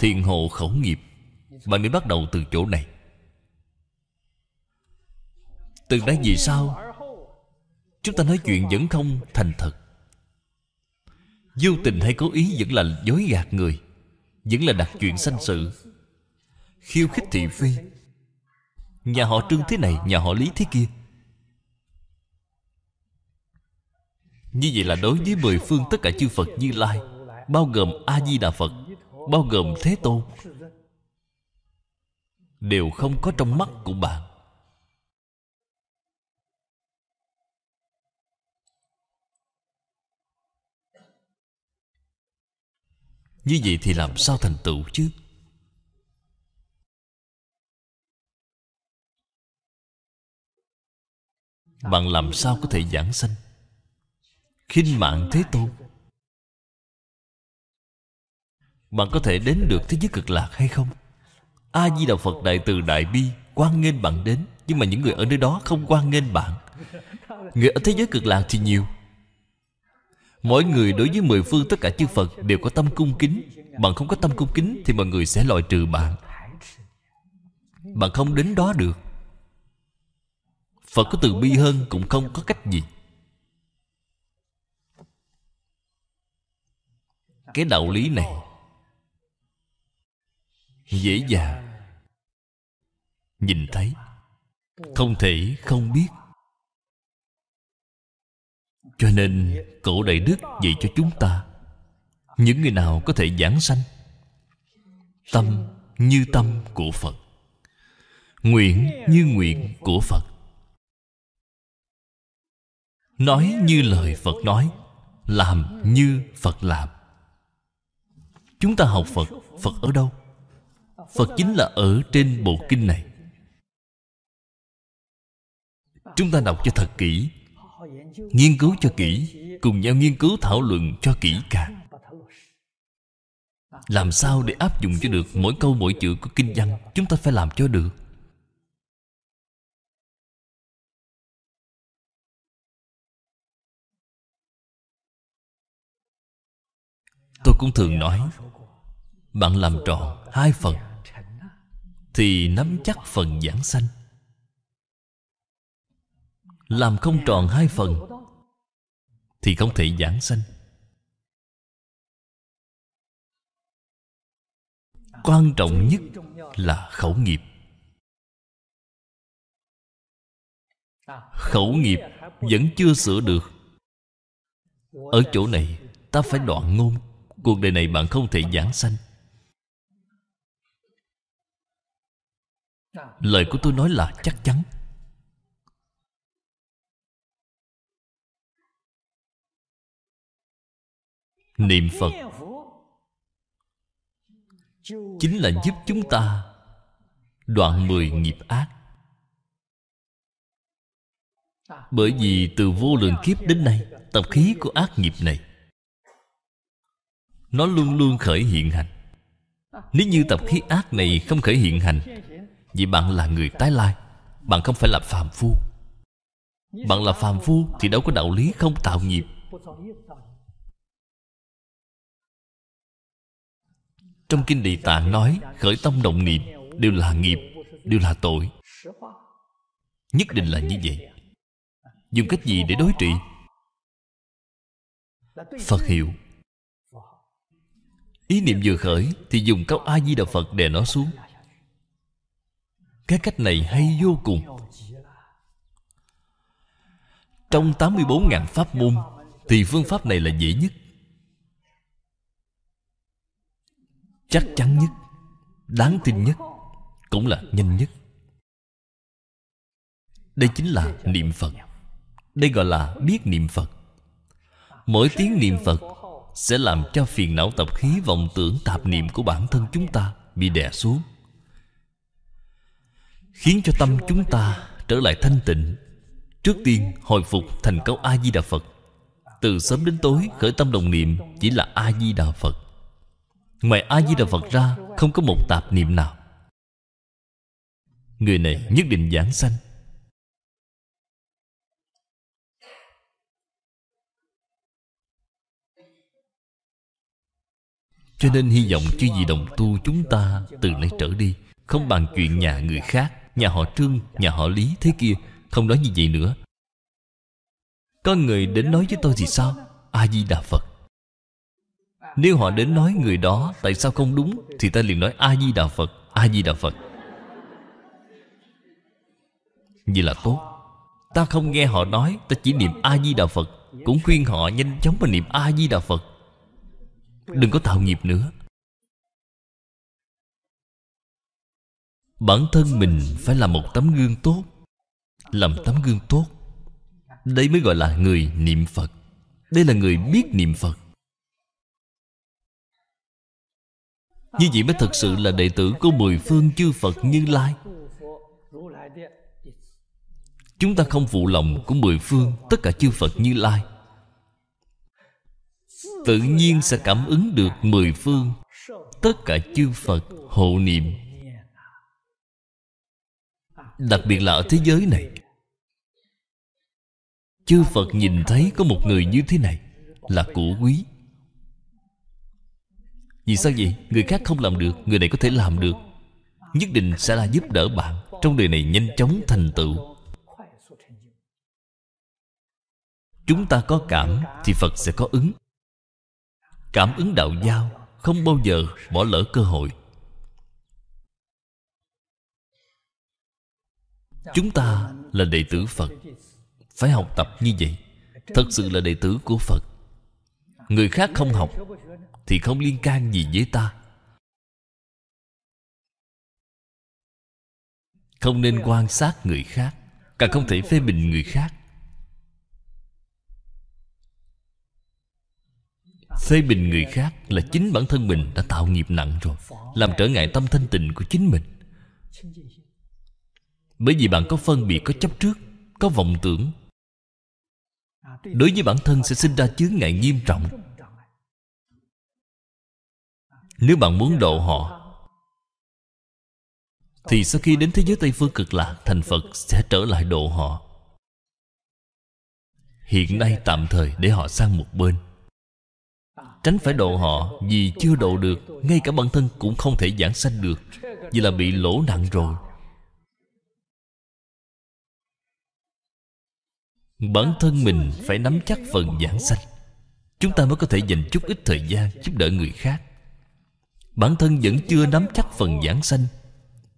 thiền hộ khẩu nghiệp Bạn nên bắt đầu từ chỗ này Từ đó vì sao Chúng ta nói chuyện vẫn không thành thật Vô tình hay cố ý vẫn là dối gạt người Vẫn là đặt chuyện sanh sự Khiêu khích thị phi Nhà họ trương thế này Nhà họ lý thế kia Như vậy là đối với mười phương tất cả chư Phật Như Lai Bao gồm A-di-đà Phật bao gồm thế tôn đều không có trong mắt của bạn như vậy thì làm sao thành tựu chứ bạn làm sao có thể giảng sanh khinh mạng thế tôn bạn có thể đến được thế giới cực lạc hay không A Di Đà Phật Đại Từ Đại Bi quan nghênh bạn đến Nhưng mà những người ở nơi đó không quan nghênh bạn Người ở thế giới cực lạc thì nhiều Mỗi người đối với mười phương tất cả chư Phật Đều có tâm cung kính Bạn không có tâm cung kính Thì mọi người sẽ loại trừ bạn Bạn không đến đó được Phật có từ bi hơn Cũng không có cách gì Cái đạo lý này dễ dàng nhìn thấy không thể không biết cho nên cổ đại đức dạy cho chúng ta những người nào có thể giảng sanh tâm như tâm của phật nguyện như nguyện của phật nói như lời phật nói làm như phật làm chúng ta học phật phật ở đâu Phật chính là ở trên bộ kinh này Chúng ta đọc cho thật kỹ Nghiên cứu cho kỹ Cùng nhau nghiên cứu thảo luận cho kỹ cả. Làm sao để áp dụng cho được Mỗi câu mỗi chữ của kinh văn Chúng ta phải làm cho được Tôi cũng thường nói Bạn làm tròn hai phần thì nắm chắc phần giảng sanh làm không tròn hai phần thì không thể giảng sanh quan trọng nhất là khẩu nghiệp khẩu nghiệp vẫn chưa sửa được ở chỗ này ta phải đoạn ngôn cuộc đời này bạn không thể giảng sanh lời của tôi nói là chắc chắn niệm phật chính là giúp chúng ta đoạn mười nghiệp ác bởi vì từ vô lượng kiếp đến nay tập khí của ác nghiệp này nó luôn luôn khởi hiện hành nếu như tập khí ác này không khởi hiện hành vì bạn là người tái lai Bạn không phải là phàm phu Bạn là phàm phu Thì đâu có đạo lý không tạo nghiệp Trong Kinh Địa Tạng nói Khởi tâm động niệm Đều là nghiệp Đều là tội Nhất định là như vậy Dùng cách gì để đối trị Phật hiệu Ý niệm vừa khởi Thì dùng câu A-di-đà Phật đè nó xuống cái cách này hay vô cùng Trong 84.000 pháp môn Thì phương pháp này là dễ nhất Chắc chắn nhất Đáng tin nhất Cũng là nhanh nhất Đây chính là niệm Phật Đây gọi là biết niệm Phật Mỗi tiếng niệm Phật Sẽ làm cho phiền não tập khí vọng tưởng tạp niệm của bản thân chúng ta Bị đè xuống khiến cho tâm chúng ta trở lại thanh tịnh trước tiên hồi phục thành câu a di đà phật từ sớm đến tối khởi tâm đồng niệm chỉ là a di đà phật ngoài a di đà phật ra không có một tạp niệm nào người này nhất định giảng sanh cho nên hy vọng chư vị đồng tu chúng ta từ nay trở đi không bàn chuyện nhà người khác Nhà họ Trương, nhà họ Lý thế kia Không nói như vậy nữa Có người đến nói với tôi thì sao A-di-đà Phật Nếu họ đến nói người đó Tại sao không đúng Thì ta liền nói A-di-đà Phật A-di-đà Phật Vậy là tốt Ta không nghe họ nói Ta chỉ niệm A-di-đà Phật Cũng khuyên họ nhanh chóng mà niệm A-di-đà Phật Đừng có tạo nghiệp nữa bản thân mình phải là một tấm gương tốt làm tấm gương tốt đây mới gọi là người niệm phật đây là người biết niệm phật như vậy mới thật sự là đệ tử của mười phương chư phật như lai chúng ta không phụ lòng của mười phương tất cả chư phật như lai tự nhiên sẽ cảm ứng được mười phương tất cả chư phật hộ niệm Đặc biệt là ở thế giới này Chư Phật nhìn thấy có một người như thế này Là của quý Vì sao vậy? Người khác không làm được Người này có thể làm được Nhất định sẽ là giúp đỡ bạn Trong đời này nhanh chóng thành tựu Chúng ta có cảm Thì Phật sẽ có ứng Cảm ứng đạo giao Không bao giờ bỏ lỡ cơ hội Chúng ta là đệ tử Phật Phải học tập như vậy Thật sự là đệ tử của Phật Người khác không học Thì không liên can gì với ta Không nên quan sát người khác Càng không thể phê bình người khác Phê bình người khác là chính bản thân mình đã tạo nghiệp nặng rồi Làm trở ngại tâm thanh tịnh của chính mình bởi vì bạn có phân biệt có chấp trước có vọng tưởng đối với bản thân sẽ sinh ra chướng ngại nghiêm trọng nếu bạn muốn độ họ thì sau khi đến thế giới tây phương cực lạc thành phật sẽ trở lại độ họ hiện nay tạm thời để họ sang một bên tránh phải độ họ vì chưa độ được ngay cả bản thân cũng không thể giảng sanh được vì là bị lỗ nặng rồi Bản thân mình phải nắm chắc phần giảng sanh Chúng ta mới có thể dành chút ít thời gian giúp đỡ người khác Bản thân vẫn chưa nắm chắc phần giảng sanh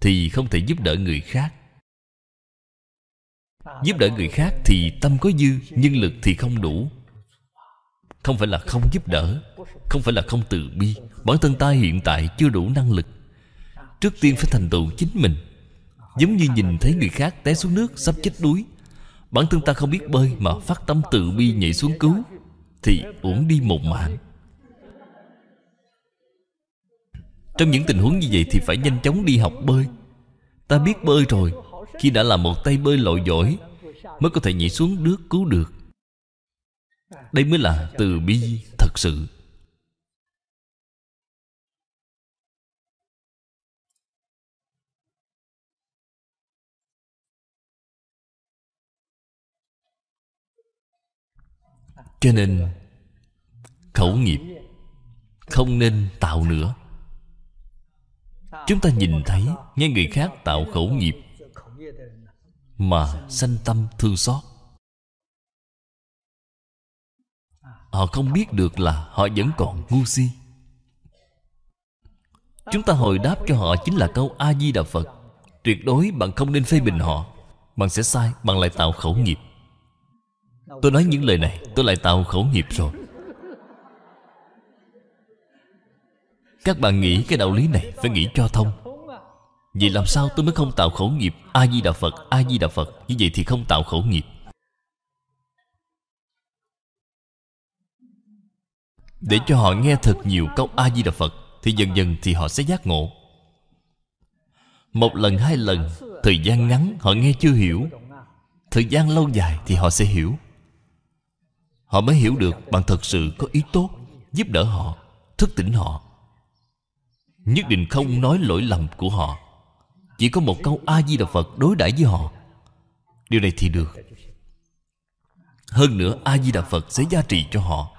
Thì không thể giúp đỡ người khác Giúp đỡ người khác thì tâm có dư Nhưng lực thì không đủ Không phải là không giúp đỡ Không phải là không từ bi Bản thân ta hiện tại chưa đủ năng lực Trước tiên phải thành tựu chính mình Giống như nhìn thấy người khác té xuống nước Sắp chết đuối Bản thân ta không biết bơi Mà phát tâm từ bi nhảy xuống cứu Thì uổng đi một mạng Trong những tình huống như vậy Thì phải nhanh chóng đi học bơi Ta biết bơi rồi Khi đã là một tay bơi lội giỏi Mới có thể nhảy xuống nước cứu được Đây mới là từ bi thật sự cho nên khẩu nghiệp không nên tạo nữa chúng ta nhìn thấy nghe người khác tạo khẩu nghiệp mà sanh tâm thương xót họ không biết được là họ vẫn còn ngu si chúng ta hồi đáp cho họ chính là câu a di đà phật tuyệt đối bạn không nên phê bình họ bạn sẽ sai bạn lại tạo khẩu nghiệp Tôi nói những lời này Tôi lại tạo khẩu nghiệp rồi Các bạn nghĩ cái đạo lý này Phải nghĩ cho thông vậy làm sao tôi mới không tạo khẩu nghiệp A-di-đà Phật, A-di-đà Phật Như vậy thì không tạo khẩu nghiệp Để cho họ nghe thật nhiều câu A-di-đà Phật Thì dần dần thì họ sẽ giác ngộ Một lần hai lần Thời gian ngắn họ nghe chưa hiểu Thời gian lâu dài thì họ sẽ hiểu Họ mới hiểu được bạn thật sự có ý tốt Giúp đỡ họ Thức tỉnh họ Nhất định không nói lỗi lầm của họ Chỉ có một câu A-di-đà Phật đối đãi với họ Điều này thì được Hơn nữa A-di-đà Phật sẽ gia trì cho họ